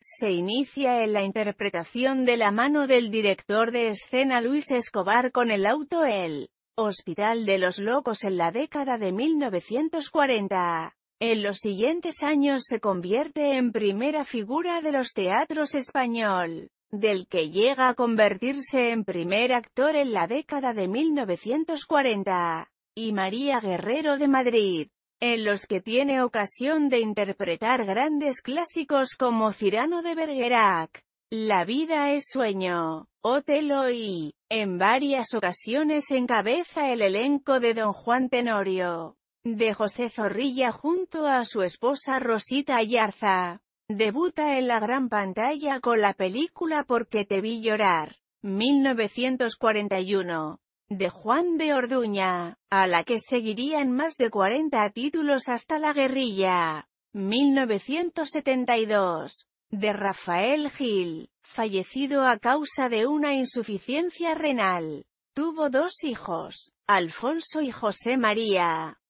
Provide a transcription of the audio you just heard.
se inicia en la interpretación de la mano del director de escena Luis Escobar con el auto El Hospital de los Locos en la década de 1940. En los siguientes años se convierte en primera figura de los teatros español, del que llega a convertirse en primer actor en la década de 1940, y María Guerrero de Madrid en los que tiene ocasión de interpretar grandes clásicos como Cirano de Bergerac, La vida es sueño, Otelo y, en varias ocasiones encabeza el elenco de Don Juan Tenorio, de José Zorrilla junto a su esposa Rosita Ayarza. Debuta en la gran pantalla con la película Porque te vi llorar, 1941, de Juan de Orduña, a la que seguirían más de 40 títulos hasta la guerrilla. 1972, de Rafael Gil, fallecido a causa de una insuficiencia renal. Tuvo dos hijos, Alfonso y José María.